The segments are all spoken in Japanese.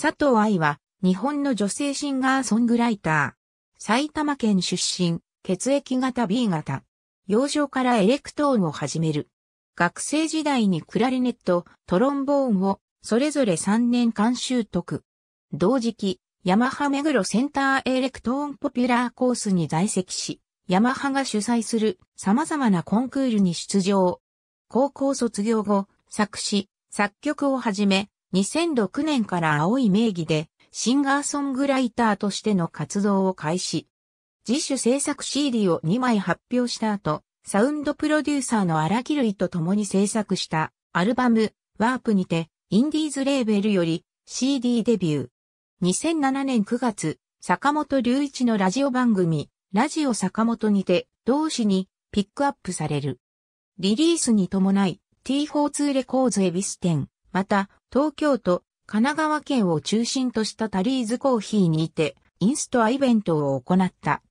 佐藤愛は、日本の女性シンガーソングライター。埼玉県出身、血液型 B 型。幼少からエレクトーンを始める。学生時代にクラリネット、トロンボーンを、それぞれ3年間習得。同時期、ヤマハ目黒センターエレクトーンポピュラーコースに在籍し、ヤマハが主催する様々なコンクールに出場。高校卒業後、作詞、作曲をはじめ、2006年から青い名義でシンガーソングライターとしての活動を開始。自主制作 CD を2枚発表した後、サウンドプロデューサーの荒木類と共に制作したアルバムワープにてインディーズレーベルより CD デビュー。2007年9月、坂本隆一のラジオ番組ラジオ坂本にて同誌にピックアップされる。リリースに伴い T42 レコーズエビス店、また東京都、神奈川県を中心としたタリーズコーヒーにて、インストアイベントを行った。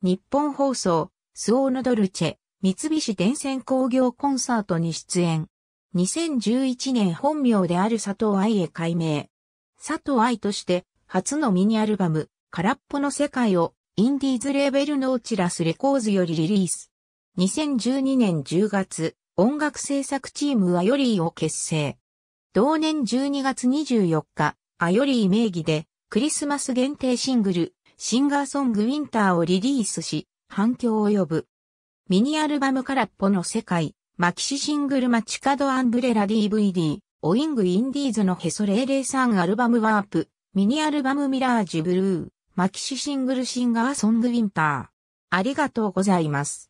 日本放送、スオーノドルチェ、三菱電線工業コンサートに出演。2011年本名である佐藤愛へ改名。佐藤愛として初のミニアルバム、空っぽの世界をインディーズレーベルのオチラスレコーズよりリリース。2012年10月、音楽制作チームはヨリーを結成。同年12月24日、アヨリー名義で、クリスマス限定シングル、シンガーソングウィンターをリリースし、反響を呼ぶ。ミニアルバム空っぽの世界、マキシシングルマチカドアンブレラ DVD、オイングインディーズのヘソレイレイサンアルバムワープ、ミニアルバムミラージュブルー、マキシシングルシンガーソングウィンター。ありがとうございます。